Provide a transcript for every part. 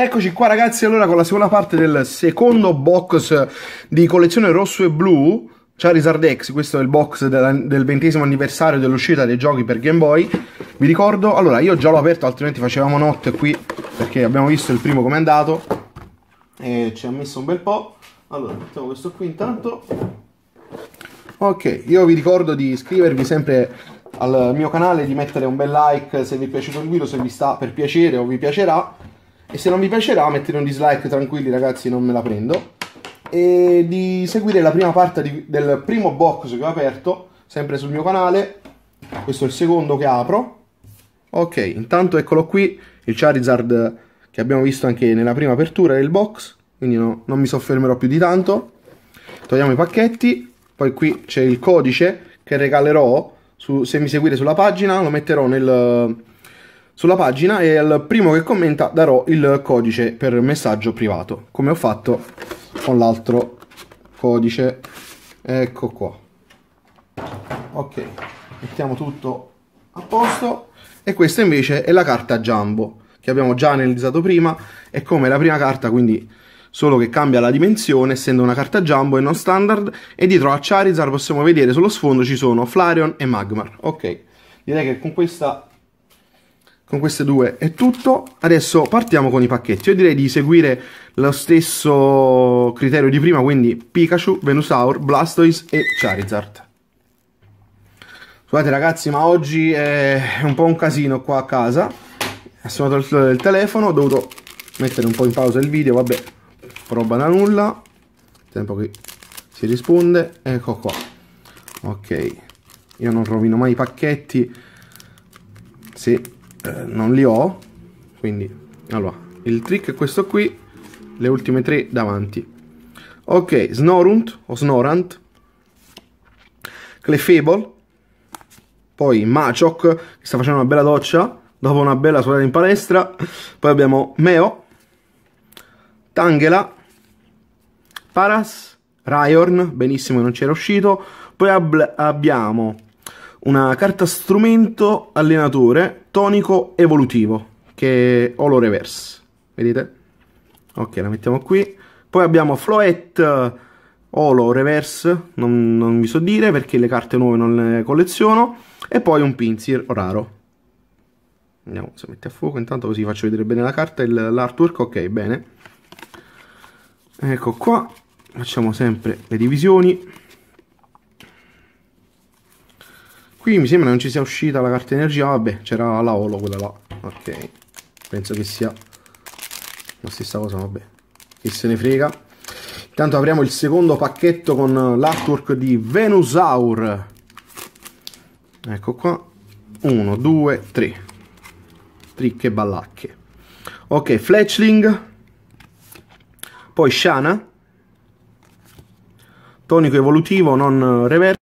Eccoci qua ragazzi, allora con la seconda parte del secondo box di collezione rosso e blu Charizard X, questo è il box del ventesimo anniversario dell'uscita dei giochi per Game Boy Vi ricordo, allora io già l'ho aperto altrimenti facevamo notte qui perché abbiamo visto il primo com'è andato E ci ha messo un bel po' Allora, mettiamo questo qui intanto Ok, io vi ricordo di iscrivervi sempre al mio canale, di mettere un bel like se vi è piaciuto il video, se vi sta per piacere o vi piacerà e se non vi piacerà mettete un dislike tranquilli ragazzi, non me la prendo. E di seguire la prima parte di, del primo box che ho aperto, sempre sul mio canale. Questo è il secondo che apro. Ok, intanto eccolo qui, il Charizard che abbiamo visto anche nella prima apertura del box, quindi no, non mi soffermerò più di tanto. Togliamo i pacchetti, poi qui c'è il codice che regalerò, su, se mi seguite sulla pagina, lo metterò nel, sulla pagina e al primo che commenta darò il codice per messaggio privato, come ho fatto con l'altro codice. Ecco qua. Ok, mettiamo tutto a posto. E questa invece è la carta Jumbo, che abbiamo già analizzato prima. È come la prima carta, quindi solo che cambia la dimensione, essendo una carta jumbo e non standard, e dietro a Charizard possiamo vedere sullo sfondo ci sono Flareon e Magmar. Ok, direi che con questa con queste due è tutto. Adesso partiamo con i pacchetti. Io direi di seguire lo stesso criterio di prima, quindi Pikachu, Venusaur, Blastoise e Charizard. Scusate ragazzi, ma oggi è un po' un casino qua a casa. Ha suonato il del telefono, ho dovuto mettere un po' in pausa il video, vabbè, roba da nulla. Tempo che si risponde, ecco qua. Ok, io non rovino mai i pacchetti. Sì, eh, non li ho quindi allora il trick è questo qui le ultime tre davanti ok Snorunt o Snorant Clefable poi Machoc che sta facendo una bella doccia dopo una bella suonata in palestra poi abbiamo Meo Tangela Paras raiorn benissimo non c'era uscito poi abbiamo una carta strumento allenatore tonico evolutivo, che è Holo Reverse, vedete? Ok, la mettiamo qui. Poi abbiamo Floet Holo Reverse, non, non vi so dire perché le carte nuove non le colleziono. E poi un Pinsir raro. Andiamo, se mette a fuoco, intanto così faccio vedere bene la carta e l'artwork, ok, bene. Ecco qua, facciamo sempre le divisioni. Qui mi sembra che non ci sia uscita la carta energia. Vabbè, c'era la holo quella là. Ok. Penso che sia la stessa cosa, vabbè. Chi se ne frega. Intanto apriamo il secondo pacchetto con l'artwork di Venusaur. Ecco qua. 1, 2, 3. Tricche ballacche. Ok, Fletchling. Poi Shana. Tonico evolutivo, non reverso.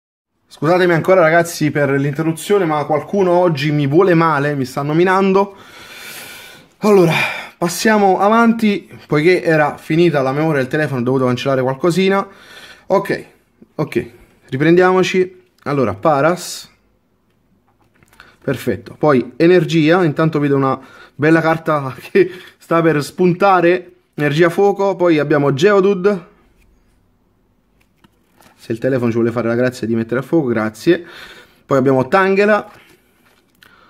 Scusatemi ancora ragazzi per l'interruzione, ma qualcuno oggi mi vuole male, mi sta nominando. Allora, passiamo avanti, poiché era finita la memoria del telefono, ho dovuto cancellare qualcosina. Ok, ok, riprendiamoci. Allora, Paras. Perfetto. Poi energia, intanto vedo una bella carta che sta per spuntare, energia fuoco, poi abbiamo Geodude se il telefono ci vuole fare la grazia di mettere a fuoco, grazie. Poi abbiamo Tangela,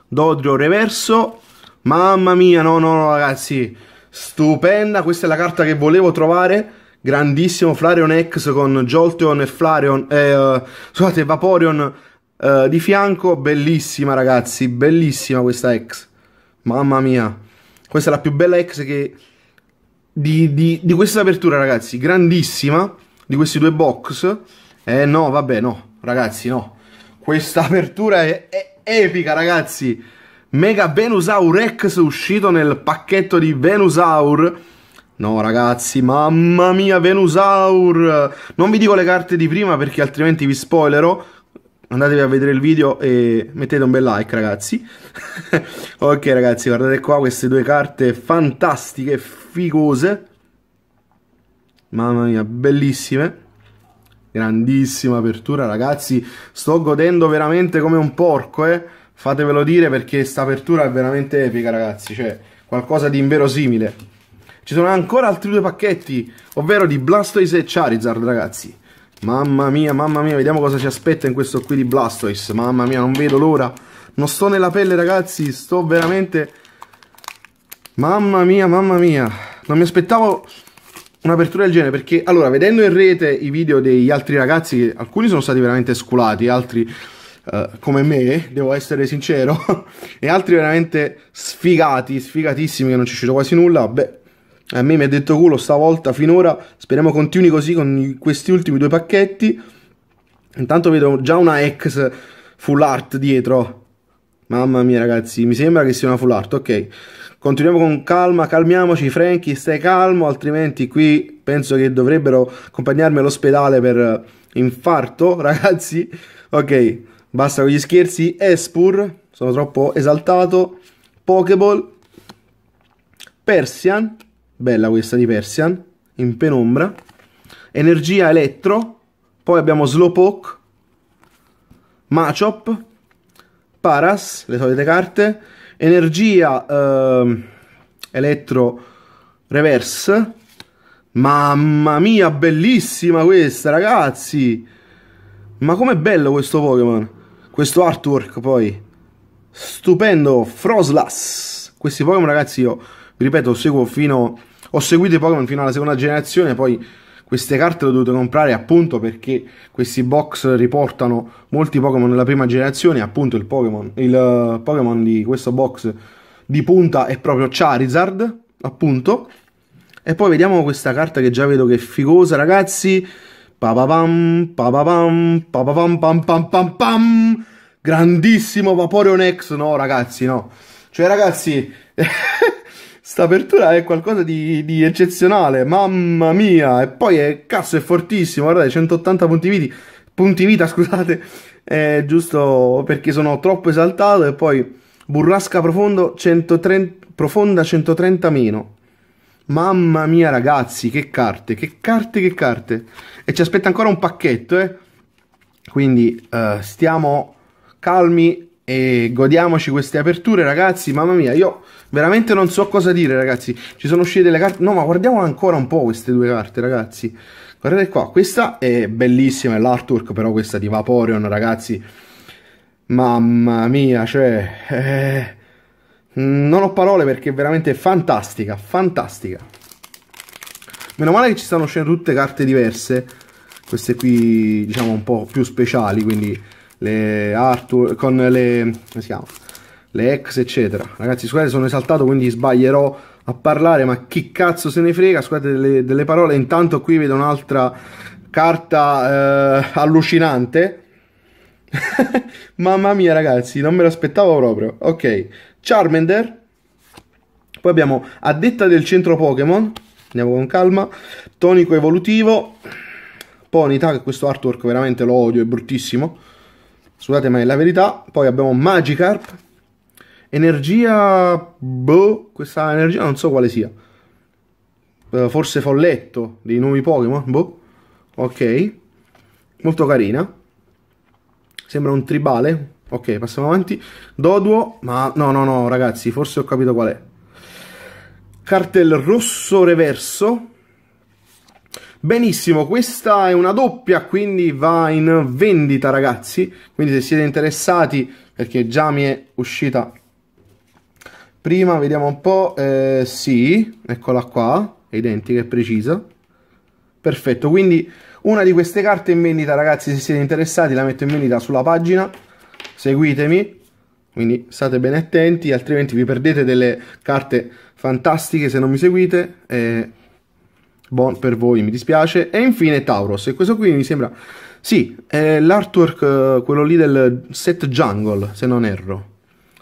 Dodrio reverso, mamma mia, no, no, no, ragazzi, stupenda, questa è la carta che volevo trovare, grandissimo Flareon X con Jolteon e Flareon, eh, scusate, Vaporeon eh, di fianco, bellissima ragazzi, bellissima questa X, mamma mia, questa è la più bella X che... Di, di, di questa apertura ragazzi, grandissima, di questi due box, eh no, vabbè, no, ragazzi, no. Questa apertura è, è epica, ragazzi. Mega Venusaur X uscito nel pacchetto di Venusaur. No ragazzi, mamma mia Venusaur! Non vi dico le carte di prima perché altrimenti vi spoilerò. Andatevi a vedere il video e mettete un bel like ragazzi. ok ragazzi, guardate qua queste due carte fantastiche, figose. Mamma mia, bellissime. Grandissima apertura, ragazzi. Sto godendo veramente come un porco, eh. Fatevelo dire perché sta apertura è veramente epica, ragazzi. Cioè, qualcosa di inverosimile. Ci sono ancora altri due pacchetti, ovvero di Blastoise e Charizard, ragazzi. Mamma mia, mamma mia, vediamo cosa ci aspetta in questo qui di Blastoise. Mamma mia, non vedo l'ora. Non sto nella pelle, ragazzi. Sto veramente... Mamma mia, mamma mia. Non mi aspettavo un'apertura del genere perché allora vedendo in rete i video degli altri ragazzi alcuni sono stati veramente sculati altri uh, come me devo essere sincero e altri veramente sfigati sfigatissimi che non ci uscito quasi nulla beh a me mi ha detto culo stavolta finora speriamo continui così con questi ultimi due pacchetti intanto vedo già una ex full art dietro Mamma mia ragazzi, mi sembra che sia una full art, ok. Continuiamo con calma, calmiamoci Franky, stai calmo, altrimenti qui penso che dovrebbero accompagnarmi all'ospedale per eh, infarto, ragazzi. Ok, basta con gli scherzi. Espur, sono troppo esaltato. Pokeball. Persian, bella questa di Persian, in penombra. Energia elettro. Poi abbiamo Slowpoke. Machop. Paras, le solite carte, Energia, eh, Elettro, Reverse. Mamma mia, bellissima questa, ragazzi! Ma com'è bello questo Pokémon! Questo artwork, poi. Stupendo, Froslas! Questi Pokémon, ragazzi, io, vi ripeto, seguo fino... Ho seguito i Pokémon fino alla seconda generazione, poi queste carte le ho dovute comprare appunto perché questi box riportano molti Pokémon della prima generazione, appunto il Pokémon, il eh, Pokémon di questo box di punta è proprio Charizard, appunto. E poi vediamo questa carta che già vedo che è figosa, ragazzi. Papapam, papapam, papapam, pam pam pam pam. Grandissimo Vaporeon X, no ragazzi, no. Cioè ragazzi, sta apertura è qualcosa di, di, eccezionale, mamma mia! E poi è cazzo, è fortissimo, guardate, 180 punti vita, punti vita scusate, è giusto perché sono troppo esaltato e poi burrasca profondo 130, profonda 130 meno. Mamma mia ragazzi, che carte, che carte, che carte. E ci aspetta ancora un pacchetto, eh. Quindi eh, stiamo calmi e godiamoci queste aperture, ragazzi. Mamma mia, io veramente non so cosa dire, ragazzi. Ci sono uscite delle carte. No, ma guardiamo ancora un po' queste due carte, ragazzi. Guardate qua, questa è bellissima, è l'artwork, però questa di Vaporeon, ragazzi. Mamma mia, cioè... Eh, non ho parole perché è veramente fantastica, fantastica. Meno male che ci stanno uscendo tutte carte diverse. Queste qui, diciamo, un po' più speciali, quindi le artwork, con le, come si chiama? le ex eccetera. Ragazzi scusate sono esaltato quindi sbaglierò a parlare ma chi cazzo se ne frega, scusate delle, delle parole, intanto qui vedo un'altra carta eh, allucinante. Mamma mia ragazzi, non me l'aspettavo proprio. Ok, Charmander. Poi abbiamo a detta del centro Pokémon, andiamo con calma, tonico evolutivo, Ponyta, che questo artwork veramente lo odio, è bruttissimo. Scusate, ma è la verità. Poi abbiamo Magikarp. Energia... Boh, questa energia non so quale sia. Eh, forse folletto dei nuovi Pokémon, boh. Ok. Molto carina. Sembra un tribale. Ok, passiamo avanti. Doduo, ma no, no, no, ragazzi, forse ho capito qual è. Cartel rosso reverso Benissimo, questa è una doppia, quindi va in vendita ragazzi, quindi se siete interessati, perché già mi è uscita prima, vediamo un po', eh, sì, eccola qua, è identica, è precisa, perfetto, quindi una di queste carte è in vendita ragazzi, se siete interessati la metto in vendita sulla pagina, seguitemi, quindi state bene attenti, altrimenti vi perdete delle carte fantastiche se non mi seguite, eh, Buon per voi, mi dispiace. E infine Tauros, e questo qui mi sembra... Sì, è l'artwork, eh, quello lì del set Jungle, se non erro,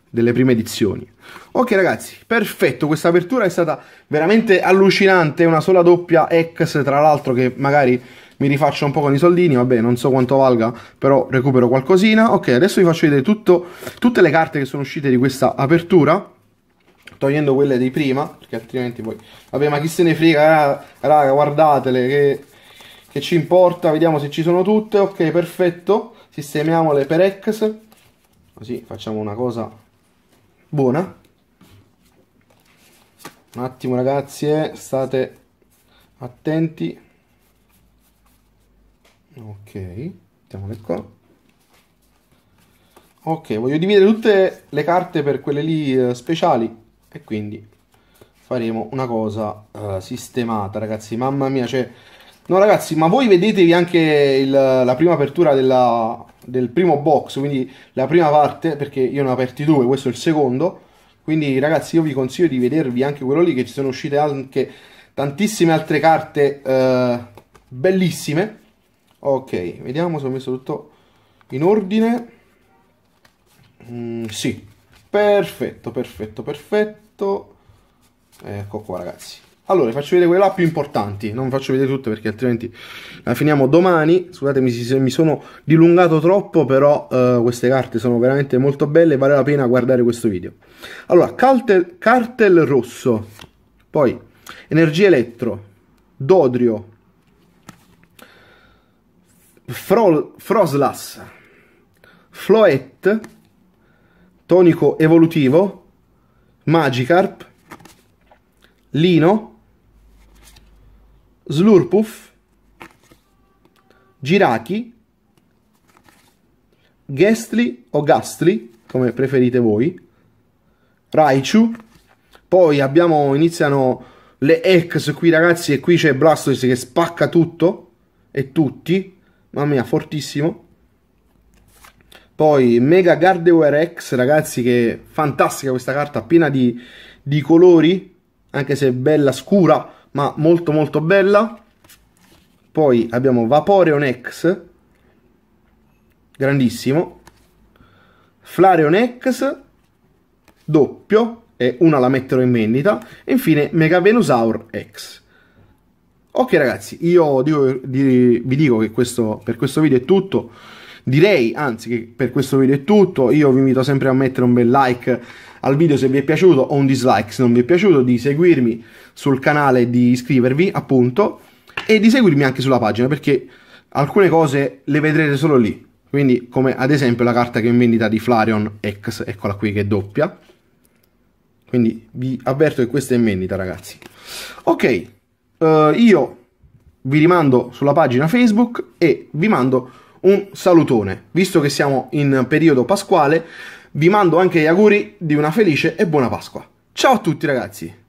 delle prime edizioni. Ok ragazzi, perfetto, questa apertura è stata veramente allucinante, una sola doppia X, tra l'altro che magari mi rifaccio un po' con i soldini, vabbè non so quanto valga, però recupero qualcosina. Ok, adesso vi faccio vedere tutto, tutte le carte che sono uscite di questa apertura togliendo quelle di prima, perché altrimenti poi... Vabbè, ma chi se ne frega, eh, raga, guardatele, che, che ci importa, vediamo se ci sono tutte, ok, perfetto, sistemiamole per ex, così facciamo una cosa buona. Un attimo ragazzi, eh, state attenti. Ok, mettiamole qua. Ok, voglio dividere tutte le carte per quelle lì eh, speciali e quindi faremo una cosa uh, sistemata ragazzi mamma mia cioè no ragazzi ma voi vedetevi anche il, la prima apertura della, del primo box quindi la prima parte perché io ne ho aperti due questo è il secondo quindi ragazzi io vi consiglio di vedervi anche quello lì che ci sono uscite anche tantissime altre carte uh, bellissime ok vediamo se ho messo tutto in ordine mm, sì Perfetto, perfetto, perfetto. Ecco qua ragazzi. Allora, vi faccio vedere quelle là più importanti, non vi faccio vedere tutte perché altrimenti la finiamo domani. Scusatemi se mi sono dilungato troppo, però eh, queste carte sono veramente molto belle, vale la pena guardare questo video. Allora, cartel, cartel rosso, poi energia elettro, Dodrio, Frol, Froslas, Floet, Tonico Evolutivo, Magikarp, Lino, Slurpuff, Giraki, Gestly o Ghastly, come preferite voi, Raichu, poi abbiamo, iniziano le ex qui ragazzi e qui c'è Blastoise che spacca tutto e tutti, mamma mia, fortissimo. Poi Mega Gardeware X, ragazzi, che fantastica questa carta, piena di, di colori, anche se bella scura, ma molto molto bella. Poi abbiamo Vaporeon X, grandissimo. Flareon X, doppio, e una la metterò in vendita. E infine Mega Venusaur X. Ok ragazzi, io dico, di, vi dico che questo, per questo video è tutto direi anzi che per questo video è tutto io vi invito sempre a mettere un bel like al video se vi è piaciuto o un dislike se non vi è piaciuto di seguirmi sul canale di iscrivervi appunto e di seguirmi anche sulla pagina perché alcune cose le vedrete solo lì quindi come ad esempio la carta che è in vendita di Flareon X eccola qui che è doppia quindi vi avverto che questa è in vendita ragazzi ok uh, io vi rimando sulla pagina Facebook e vi mando un salutone. Visto che siamo in periodo pasquale, vi mando anche gli auguri di una felice e buona Pasqua. Ciao a tutti ragazzi!